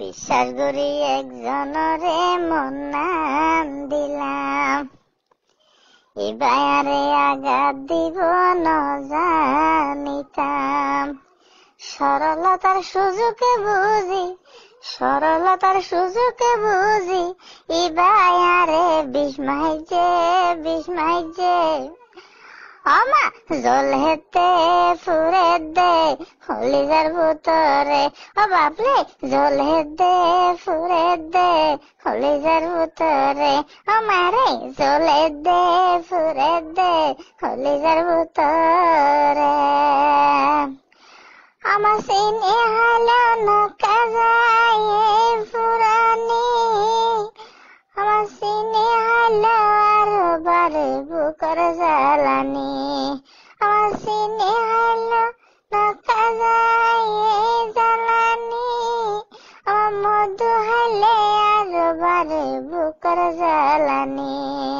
বিশ্বাস করি একজনরে মন নাম দিলাম এবারে আঘাত দিব জানিতাম সরলতার সুযোগে বুঝি সরলতার সুযোগে বুঝি ইবায়ারে বিষ্মাই যে বিষ্মাই যে আমা জল হেতে ফুরে দে হলিজার ভুতরে ও বাপলে জল হেতে ফুরে দে হলিজার ভুতরে মারে জলে দে ফুরে দে হলিজার ভুতরে আমার সিনে হালানো কাজায় ফুরানি আমার সিনে হালো কর জ্বালানি আমার সিনে হাইলা নাকা যায় জ্বালানি আমার মধু হাইলে আর বারে বুকর জ্বালানি